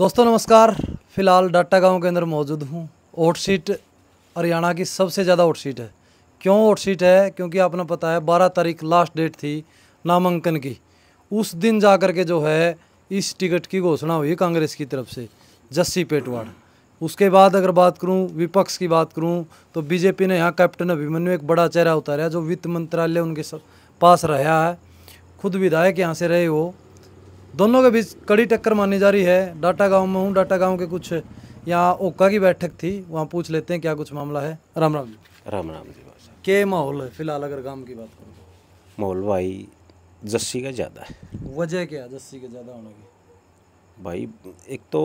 दोस्तों नमस्कार फ़िलहाल डाटा गांव के अंदर मौजूद हूँ सीट हरियाणा की सबसे ज़्यादा सीट है क्यों सीट है क्योंकि आपने पता है बारह तारीख लास्ट डेट थी नामांकन की उस दिन जा कर के जो है इस टिकट की घोषणा हुई कांग्रेस की तरफ से जस्सी पेटवाड़ उसके बाद अगर बात करूँ विपक्ष की बात करूँ तो बीजेपी ने यहाँ कैप्टन अभिमन्यु एक बड़ा चेहरा उतारा जो वित्त मंत्रालय उनके पास रहा है खुद विधायक यहाँ से रहे हो दोनों के बीच कड़ी टक्कर मानी जा रही है डाटा गांव में हूँ डाटा गांव के कुछ यहाँ ओका की बैठक थी वहाँ पूछ लेते हैं क्या कुछ मामला है राम राम जी राम राम जी के माहौल है फिलहाल अगर गांव की बात करूँ तो? माहौल भाई जस्सी का ज़्यादा है वजह क्या जस्सी का ज़्यादा होने की भाई एक तो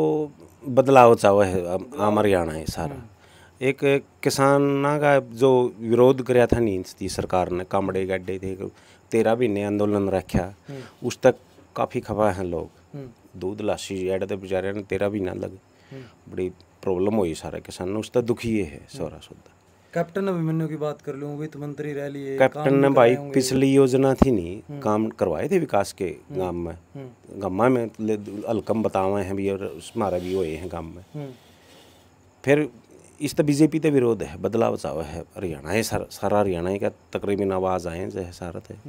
बदलाव चाव है आम हरियाणा है सारा हम्म। एक किसान का जो विरोध कराया था नींद थी सरकार ने कामड़े गाडे थे तेरह महीने आंदोलन रखा हम्म। उस तक काफी ਖਵਾ ਹਨ ਲੋਕ ਦੁੱਧ ਲਾਸੀ ਜਿਹੜਾ ਤੇ ਵਿਚਾਰਿਆਂ ਨੂੰ ਤੇਰਾ ਵੀ ਨਾ ਲੱਗੇ ਬੜੀ प्रॉब्लम हुई सारा किसान उसका दुखी है हम्म। सौरा सौदा कैप्टन अभिमन्यु की बात कर लूँ वित्त तो मंत्री रैली कैप्टन ने भाई पिछली योजना थी नहीं हम्म। काम करवाए थे विकास के हम्म। गांव में गांव में अलकम बतावे हैं भी और हमारा भी हुए हैं गांव में फिर इस तो बीजेपी का विरोध है बदलाव बचाव है हरियाणा है सारा हरियाणा का तकरीबन आवाज़ आए जो है सारा थे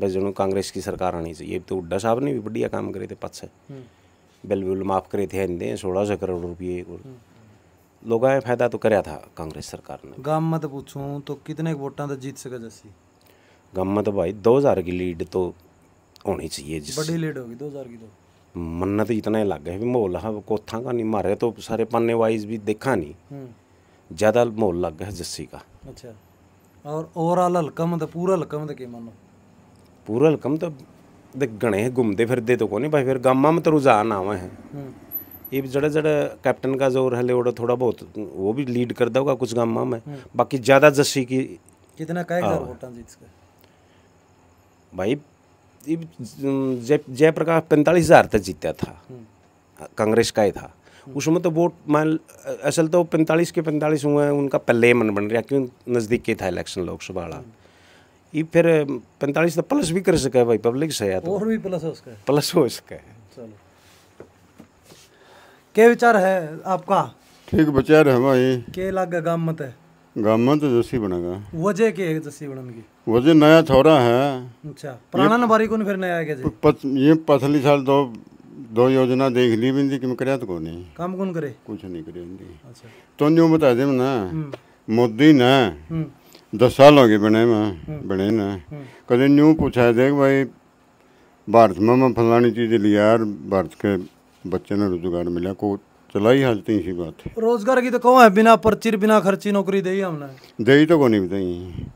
बस जनो कांग्रेस की सरकार आनी चाहिए तो हुड्डा साहब ने भी बढ़िया काम करे थे पथ से बिल बिल माफ करे थे इनने सोलह सौ करोड़ रुपये हम्म। लोगों ने फायदा तो कराया था कांग्रेस सरकार ने गांव में तो पूछूं तो कितने वोटा तो जीत सका जैसी गांव में तो भाई दो हज़ार की लीड तो होनी चाहिए जिस बड़ी लीड होगी दो हज़ार की तो मन तो इतना ही लग गया माहौल हाँ कोथा का नहीं मारे तो सारे पन्ने वाइज भी देखा नहीं हम्म। ज़्यादा माहौल लग गया जस्सी का अच्छा और ओवरऑल हल्का मतलब पूरा हल्का मतलब क्या मानो पूरा हलकम तो देख गणे घूमते फिरते तो कोने भाई फिर गामा में तो रुझान आवा हैं हम्म। ये जड़ा जड़ा कैप्टन का जोर है लेवड़ा थोड़ा बहुत वो भी लीड कर दूगा कुछ गामा में हम्म। बाकी ज़्यादा जस्सी की कितना हाँ। भाई जय जयप्रकाश पैंतालीस हज़ार तक जीता था हम्म। कांग्रेस का ही था उसमें तो वोट मान असल तो पैंतालीस के पैंतालीस हुए हैं उनका पहले मन बन रहा क्यों नज़दीक के था इलेक्शन लोकसभा वाला ये फिर पैंतालीस तो प्लस भी कर सका भाई पब्लिक से या तो और भी प्लस हो सका प्लस हो सका चलो क्या विचार है आपका ठीक विचार है भाई के लागा गाम है गाम में बनेगा वजह के है जस्सी की वजह नया थोड़ा है अच्छा पुराना नंबर को फिर नया है पत, ये पथली साल दो दो योजना देख ली बिंदी कि मैं को तो नहीं काम कौन करे कुछ नहीं करे अच्छा तो न्यू बता दे ना हम्म। मोदी ने हम्म। दस साल हो गए बने मैं हम्म। बने ना हम्म। कदे न्यू पूछा देख भाई भारत में मैं फलानी चीज़ लिया यार भारत के बच्चे ने रोजगार मिला को चलाई हाल तीन सी बात रोजगार की तो कौन है बिना पर्ची बिना खर्ची नौकरी दे हमने दे तो कौन बताई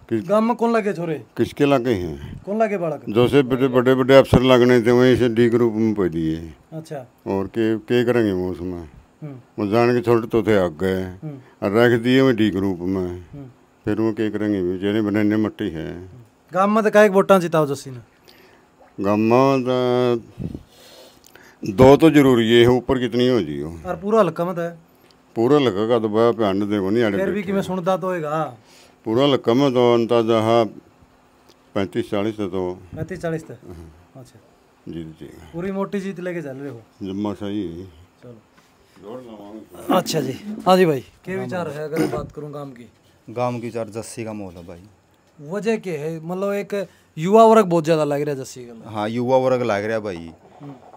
किस गांव में कौन लगे छोरे किसके लगे हैं कौन लगे बालक जैसे बड़े बड़े बड़े अफसर लगने थे वहीं से डी ग्रुप में पे दिए अच्छा और के के करेंगे वो उसमें हम्म। वो जान के छोटे तो थे आग गए और रख दिए वही डी ग्रुप में फिर वो के करेंगे जेने बनने मट्टी है ગામ માં તો કાંઈક વોટાં જીતાવ જસીને ગામમાં तो दो तो जरूरी है ऊपर कितनी हो जी हो ਔਰ ਪੂਰਾ ਹਲਕਾ ਮਤ ਹੈ पूरा लगेगा तो भाई पिंड दे को नहीं आड़े ਫਿਰ ਵੀ ਕਿਵੇਂ ਸੁਣਦਾ ਤਾਂ ਹੋਏਗਾ पूरा लक्का में तो अंदाजा हाँ पैंतीस चालीस तो 35 40 ਤੇ ਅੱਛਾ जी जी ਪੂਰੀ ਮੋਟੀ ਜੀਤ ਲੈ ਕੇ ਚੱਲ ਰਹੇ ਹੋ जम्मा सही चलो ਅੱਛਾ ਜੀ ਹਾਂ ਜੀ ਭਾਈ ਕੀ ਵਿਚਾਰ ਹੈ ਅਗਰ ਬਾਤ ਕਰੂੰ ਕੰਮ ਕੀ गांव की चार जस्सी का माहौल है भाई वजह क्या है मतलब एक युवा वर्ग बहुत ज़्यादा लग रहा है जस्सी का हाँ युवा वर्ग लग रहा है भाई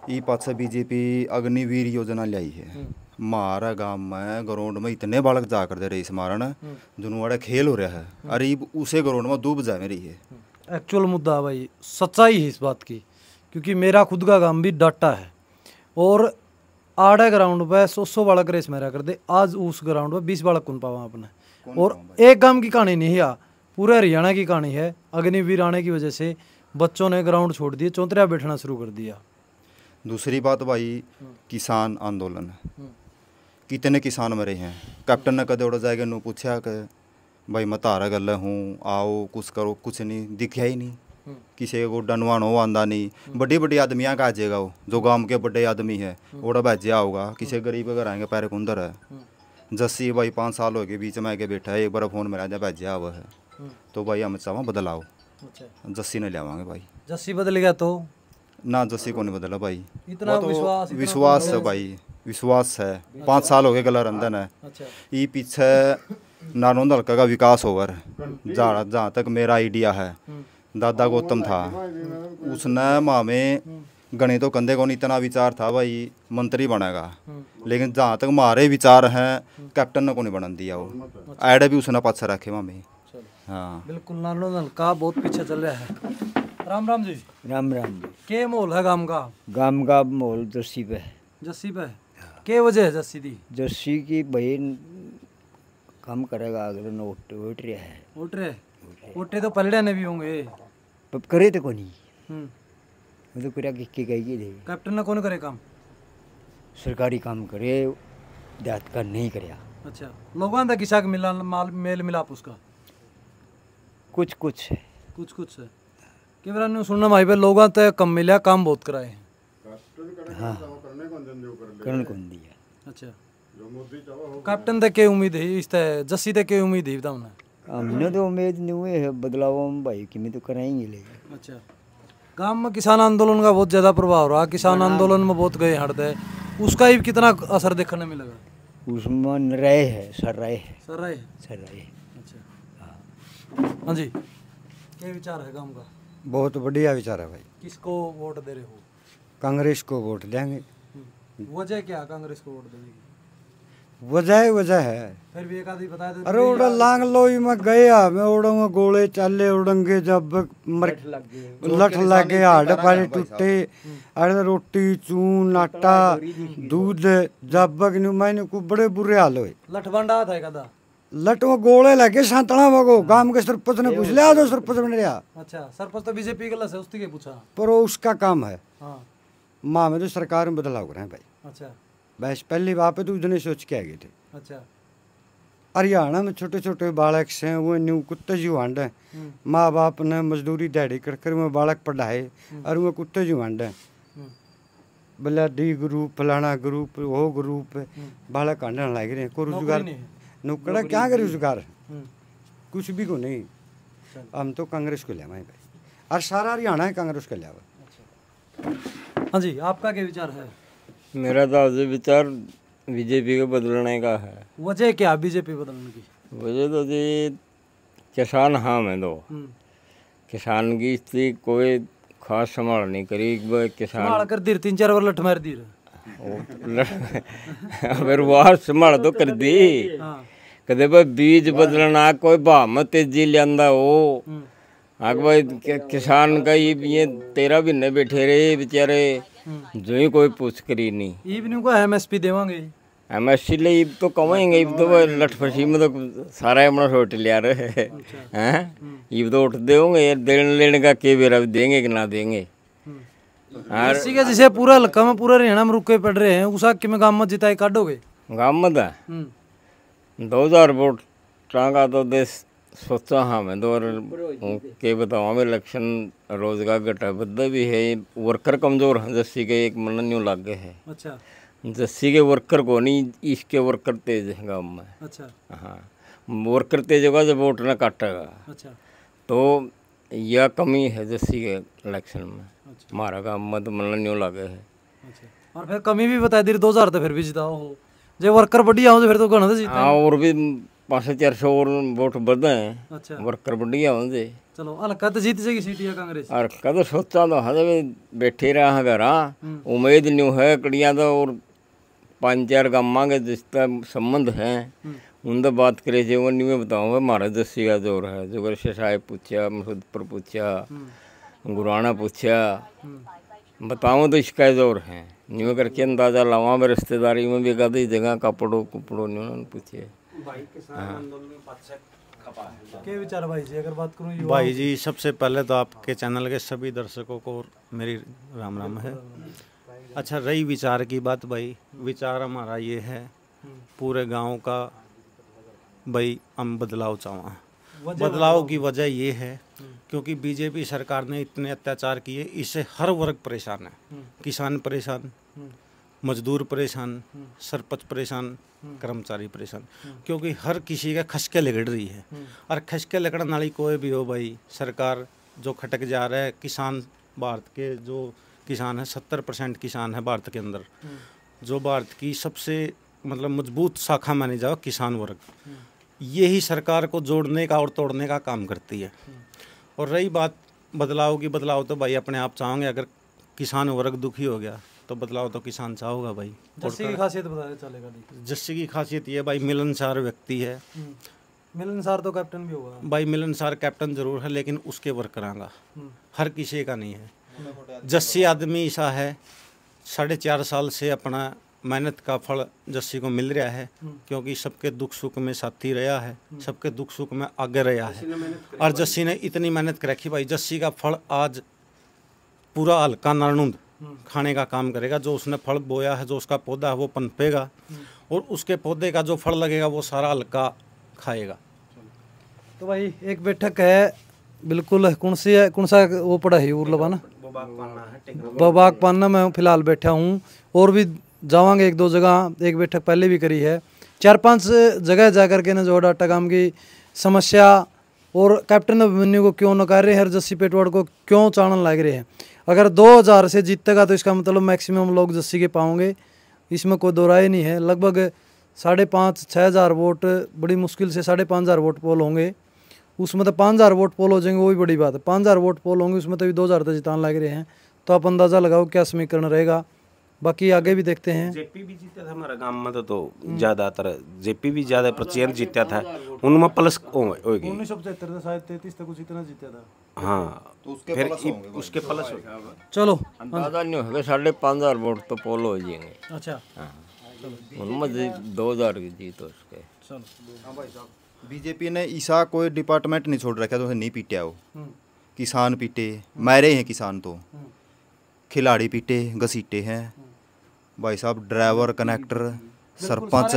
ये पाछा बीजेपी अग्निवीर योजना लाई है हम्म। मारा गांव में ग्राउंड में इतने बालक जा कर दे रहे इस मारण हम्म। जुनवाड़ा खेल हो रहा है हम्म। अरे उसे ग्राउंड में डूब जा मेरी है एक्चुअल मुद्दा भाई सच्चाई है इस बात की क्योंकि मेरा खुद का काम भी डाटा है और आड़े ग्राउंड पे सौ सौ बालक रेस मेरा कर दे आज उस ग्राउंड पे बीस बालक कौन पावा आपने और एक गांव की कहानी नहीं है पूरे हरियाणा की कहानी है अग्निवीर आने की वजह से बच्चों ने ग्राउंड छोड़ दिए चौंतरिया बैठना शुरू कर दिया दूसरी बात भाई हम्म। किसान आंदोलन हम्म। कितने किसान मरे हैं कैप्टन ने कदे उड़ जाएगा पूछा कि भाई मैं तारा गल हूँ आओ कुछ करो कुछ नहीं दिखा ही नहीं हम्म। किसी को डनवान आंदा नहीं बड़ी बड़ी आदमी का आजेगा वो जो गांव के बड़े आदमी है ओड़ा भेजा होगा किसी गरीब घर आएंगे पैर कुंदर है जस भाई पाँच साल हो गए बीच में आके बैठा है एक बार फोन मेरा भाई जी आवा है हम्म। तो भाई हम चाहो बदलाओ अच्छा। जस्सी नहीं लियावागे भाई जस्सी बदल गया तो ना जस्सी को नहीं बदला भाई इतना तो विश्वास विश्वास है भाई विश्वास है पाँच साल हो गए गला रंधन है ये पीछे नानोंद हल्का का विकास होवर जहाँ जहाँ तक मेरा आइडिया है हम्म। दादा गौतम था उसने मामे हम्म। गणे तो कंधे कौन इतना विचार था भाई मंत्री बनेगा हम्म। लेकिन जहाँ तक हमारे विचार हैं कैप्टन ने कौन बना दिया वो अच्छा। ऐड भी उसने पाछा रखे मामी हाँ बिल्कुल नानो नलका बहुत पीछे चल रहा है राम राम जी राम राम के माहौल है गांव का गांव का माहौल जस्सी पे जस्सी पे हाँ। के वजह है जस्सी दी जस्सी की बहन काम करेगा अगर वोट वोट रहे है वोट रहे वोट तो पलड़े ने भी होंगे करे तो कोनी हम्म। मतलब पूरा की गई थी कैप्टन ना कौन करे काम सरकारी काम करे देहात का नहीं करया अच्छा लोगों का किसा मिला माल मेल मिलाप उसका कुछ कुछ है कुछ कुछ है कि मेरा सुनना भाई पे लोगों तो कम मिला काम बहुत कराए हाँ करण कौन दिया अच्छा कैप्टन तक के उम्मीद है इस तरह जस्सी तक के उम्मीद है बताओ हमने तो उम्मीद नहीं हुई है बदलाव हम भाई कि मैं तो कराएंगे लेकिन अच्छा गांव में किसान आंदोलन का बहुत ज़्यादा प्रभाव रहा किसान आंदोलन में बहुत गए हड़ते उसका ही कितना असर देखने में लगा उसमें रहे है सर रहे है सर रहे सर रहे अच्छा हाँ जी क्या विचार है गांव का बहुत बढ़िया विचार है भाई किसको वोट दे रहे हो कांग्रेस को वोट देंगे हम्म। वजह क्या कांग्रेस को वोट देने की वजह वजह है फिर भी एक आदमी अरे उड़ा लांग लोई में गया मैं उड़ों गोले चले उड़ंगे जब मर लठ लग गए हड पारे टूटे अरे रोटी चून आटा दूध जब नहीं मैंने को बड़े बुरे हाल हुए लठ बंडा था कदा लट वो गोले लगे सांतणा वगो हाँ। गांव के सरपंच ने पूछ लिया तो सरपंच बन गया अच्छा सरपंच तो बीजेपी का लस है उसकी के पूछा पर वो उसका काम है हाँ माँ में तो सरकार में बदलाव कर रहे हैं भाई अच्छा बस पहली बार पे तो उस सोच के आ गए थे अच्छा हरियाणा में छोटे छोटे बालक हैं वो न्यू कुत्ते जी हंड हैं हम्म। माँ बाप ने मजदूरी दिहाड़ी कर कर वो बालक पढ़ाए हम्म। और वो कुत्ते जी हंड हैं हम्म। बोला डी ग्रुप फलाना ग्रुप वो ग्रुप बालक हंड लग रहे हैं को रोजगार नौकरा क्या करे रोजगार कुछ भी को नहीं हम तो कांग्रेस को लिया भाई और सारा हरियाणा है कांग्रेस का अच्छा। लिया हाँ जी आपका क्या विचार है मेरा तो आज विचार बीजेपी को बदलने का है वजह क्या बीजेपी बदलने की वजह तो जी किसान हम है दो किसान की स्थिति कोई खास संभाल नहीं करी किसान कर दी तीन चार बार लठ मार दी फिर वह संभाल तो कर दी हाँ। कदे भाई बीज बदलना कोई भाव तेजी लिया हो हम्म। आग भाई किसान का ये तेरा भी न बैठे रहे बेचारे जो कोई पूछ करी नहीं ईब को एमएसपी देवांगे एम एस सी तो कमाएंगे ईब तो लठ में मतलब तो सारा अपना छोट लिया रहे अच्छा। हैं हम्म। ईब तो उठ देंगे देने लेने का के बेरा भी देंगे कि ना देंगे और हम्म। हाँ। का जैसे पूरा हल्का में पूरा हरियाणा में रुके पड़ रहे हैं उस हक में गांव मत जिताए काटोगे गांव मत है हम्म। दो हजार वोट टांगा तो देश सोचा हाँ मैं तो और के बतावा में इलेक्शन रोजगार घटाबद्ध तो भी है वर्कर कमज़ोर हैं जस्सी के एक मन न्यू लाग गए है अच्छा जस्सी के वर्कर को नहीं इसके वर्कर तेज है गाँव में अच्छा हाँ वर्कर तेज होगा जब तो वोट ना काटेगा अच्छा तो यह कमी है जस्सी के इलेक्शन में अच्छा। हमारा गाँव में तो मन न्यू लागे है अच्छा। और फिर कमी भी बता दी दो हज़ार तो फिर भी जिताओ हो जब वर्कर बढ़िया हो तो फिर तो घना हाँ और भी पाँच चार सौ वोट बढ़े है अच्छा वर्कर बढ़िया होंगे चलो अलका जीत जाएगी सीटियां कांग्रेस और कद सोचा तो हद में बैठे रहा घर हम्म। उम्मीद नहीं है कड़ियाँ तो और पाँच चार काम के जिसका संबंध है हम्म। उनसे बात करे जो नहीं मैं महाराज दसी जोर है जो से साहेब पूछा मसूदपुर पूछा हम्म। गुराना पूछा बताऊँ तो इसका जोर है न्यू करके अंदाजा लावा मैं रिश्तेदारी में भी कहा जगह कपड़ो कुपड़ो ने उन्होंने पूछे भाई हाँ। विचार भाई जी अगर बात भाई जी सबसे पहले तो आपके चैनल के सभी दर्शकों को मेरी राम राम है अच्छा रही विचार की बात भाई विचार हमारा ये है पूरे गांव का भाई हम बदलाव चाहवा बदलाव की वजह ये है क्योंकि बीजेपी सरकार ने इतने अत्याचार किए इससे हर वर्ग परेशान है हम्म। किसान परेशान हम्म। मजदूर परेशान सरपंच परेशान कर्मचारी परेशान क्योंकि हर किसी का खसके लगड़ रही है और खसके लगड़न वाली कोई भी हो भाई सरकार जो खटक जा रहा है किसान भारत के जो किसान है सत्तर परसेंट किसान है भारत के अंदर जो भारत की सबसे मतलब मजबूत शाखा मानी जाओ किसान वर्ग यही सरकार को जोड़ने का और तोड़ने का काम करती है और रही बात बदलाव की बदलाव तो भाई अपने आप चाहोगे अगर किसान वर्ग दुखी हो गया तो बदलाव तो किसान सा होगा भाई जस्सी की खासियत बता दे चलेगा जस्सी की खासियत ये भाई मिलनसार व्यक्ति है हम्म। मिलनसार तो कैप्टन भी होगा भाई मिलनसार कैप्टन जरूर है लेकिन उसके वर्कर आगा हम्म। हर किसी का नहीं है जस्सी आदमी ऐसा है साढ़े चार साल से अपना मेहनत का फल जस्सी को मिल रहा है हम्म। क्योंकि सबके दुख सुख में साथी रहा है सबके दुख सुख में आगे रहा है और जस्सी ने इतनी मेहनत कर रखी भाई जस्सी का फल आज पूरा हल्का नारणुंद खाने का काम करेगा जो उसने फल बोया है जो उसका पौधा है वो पनपेगा और उसके पौधे का जो फल लगेगा वो सारा हल्का खाएगा तो भाई एक बैठक है बिल्कुल कौन सी है कौन सा वो पड़ा है उर्लबा ना बबाग पाना मैं फिलहाल बैठा हूँ और भी जावांगे एक दो जगह एक बैठक पहले भी करी है चार पाँच जगह जाकर के ना जो डाटा काम की समस्या और कैप्टन अभिमन्यु को क्यों नकार रहे हैं जस्सी पेटवाड़ को क्यों चाणन लग रहे हैं अगर 2000 से जीतेगा तो इसका मतलब मैक्सिमम लोग जस्सी के पाओगे इसमें कोई दो राय नहीं है लगभग साढ़े पाँच छः हज़ार वोट बड़ी मुश्किल से साढ़े पाँच हज़ार वोट पोल होंगे उसमें तो पाँच हज़ार वोट पोल हो जाएंगे वो भी बड़ी बात है पाँच हज़ार वोट पोल होंगे उसमें तो भी दो हज़ार तक तो जिताने लग रहे हैं तो आप अंदाज़ा लगाओ क्या समीकरण रहेगा बाकी आगे भी देखते हैं जेपी भी जीता था हमारा गांव में तो, तो ज्यादातर जेपी भी ज्यादा प्रतिशत जीता था उनमें प्लस होगी उन्नीस सौ पचहत्तर था शायद तैतीस तक इतना जीता था हाँ तो उसके फिर प्लस उसके प्लस हो चलो अंदाजा नहीं होगा साढ़े पाँच हज़ार वोट तो पोल हो जाएंगे अच्छा हाँ। उनमें दो हज़ार की जीत हो उसके हाँ बीजेपी ने ईसा कोई डिपार्टमेंट नहीं छोड़ रखा तो उसे नहीं पीटे वो हम्म। किसान पीटे मारे हैं किसान तो हम्म। खिलाड़ी पीटे घसीटे हैं हम्म। भाई साहब ड्राइवर कनेक्टर सरपंच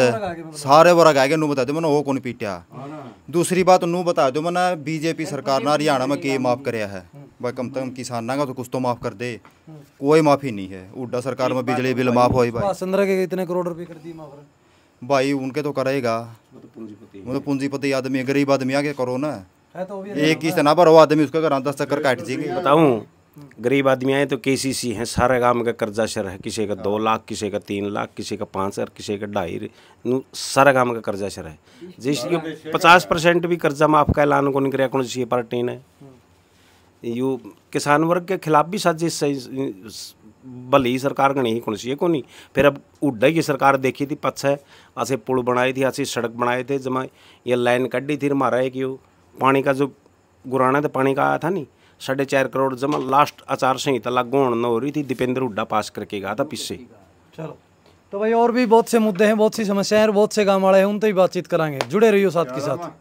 सारे वर्ग है बता दो मैंने वो कौन पीटिया हाँ दूसरी बात नू बता दो मैंने बीजेपी सरकार ने हरियाणा में के माफ कराया है हम्म। भाई कम से कम किसान तो कुछ तो माफ कर दे हम्म। कोई माफी नहीं है उड्डा सरकार में बिजली बिल माफ हो भाई के इतने करोड़ रुपए कर दिए भाई उनके तो करेगा मतलब पूंजीपति आदमी गरीब आदमी आगे करो ना तो एक किस्त ना भरो आदमी उसका घर दस चक्कर काट जी बताऊँ गरीब आदमी आए तो के सी सी हैं सारे गांव का कर्जा शर है किसी का दो हाँ। लाख किसी का तीन लाख किसी का पाँच हजार किसी का ढाई सारा गांव का कर्जा शर है जिसकी पचास परसेंट भी कर्जा माफ का ऐलान को निकल कौन सी पार्टी ने हाँ। यू किसान वर्ग के खिलाफ भी साजिश भले ही सरकार गणी ही कौन सी है कोनी फिर अब उड्डा की सरकार देखी थी है असे पुल बनाए थी असे सड़क बनाए थे जमा ये लाइन कड्डी थी हमारा एक यू पानी का जो गुराना था पानी का आया था नहीं साढ़े चार करोड़ जमा लास्ट आचार संहिता लागू न हो रही थी दीपेंद्र हुड्डा पास करके गया था पिछसे चलो तो भाई और भी बहुत से मुद्दे हैं बहुत सी समस्याएं हैं बहुत से गांव वाले हैं उन ही बातचीत कराएंगे जुड़े रहियो साथ के साथ